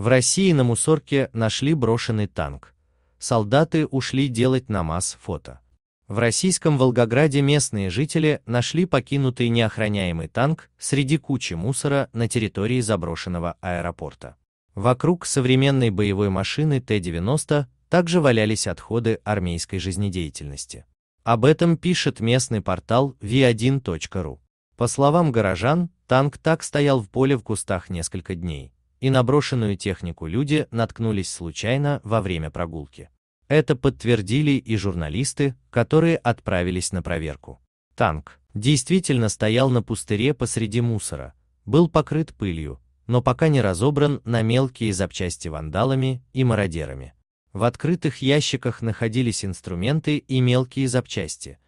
В России на мусорке нашли брошенный танк. Солдаты ушли делать намаз фото. В российском Волгограде местные жители нашли покинутый неохраняемый танк среди кучи мусора на территории заброшенного аэропорта. Вокруг современной боевой машины Т-90 также валялись отходы армейской жизнедеятельности. Об этом пишет местный портал v1.ru. По словам горожан, танк так стоял в поле в кустах несколько дней и наброшенную технику люди наткнулись случайно во время прогулки. Это подтвердили и журналисты, которые отправились на проверку. Танк действительно стоял на пустыре посреди мусора, был покрыт пылью, но пока не разобран на мелкие запчасти вандалами и мародерами. В открытых ящиках находились инструменты и мелкие запчасти.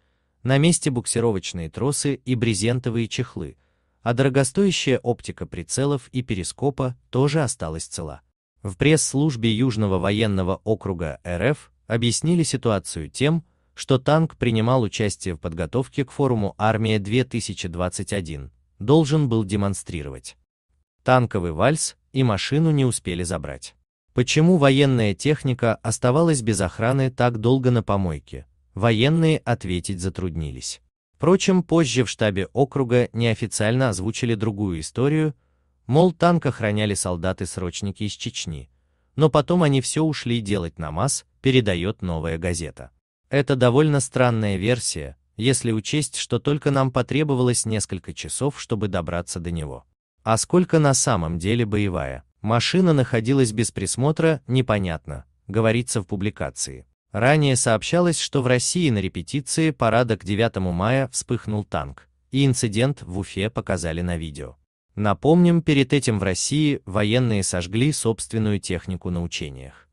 На месте буксировочные тросы и брезентовые чехлы, а дорогостоящая оптика прицелов и перископа тоже осталась цела. В пресс-службе Южного военного округа РФ объяснили ситуацию тем, что танк принимал участие в подготовке к форуму «Армия-2021», должен был демонстрировать. Танковый вальс и машину не успели забрать. Почему военная техника оставалась без охраны так долго на помойке? Военные ответить затруднились. Впрочем, позже в штабе округа неофициально озвучили другую историю, мол, танк охраняли солдаты-срочники из Чечни, но потом они все ушли делать намаз, передает новая газета. Это довольно странная версия, если учесть, что только нам потребовалось несколько часов, чтобы добраться до него. А сколько на самом деле боевая? Машина находилась без присмотра, непонятно, говорится в публикации. Ранее сообщалось, что в России на репетиции парада к 9 мая вспыхнул танк, и инцидент в Уфе показали на видео. Напомним, перед этим в России военные сожгли собственную технику на учениях.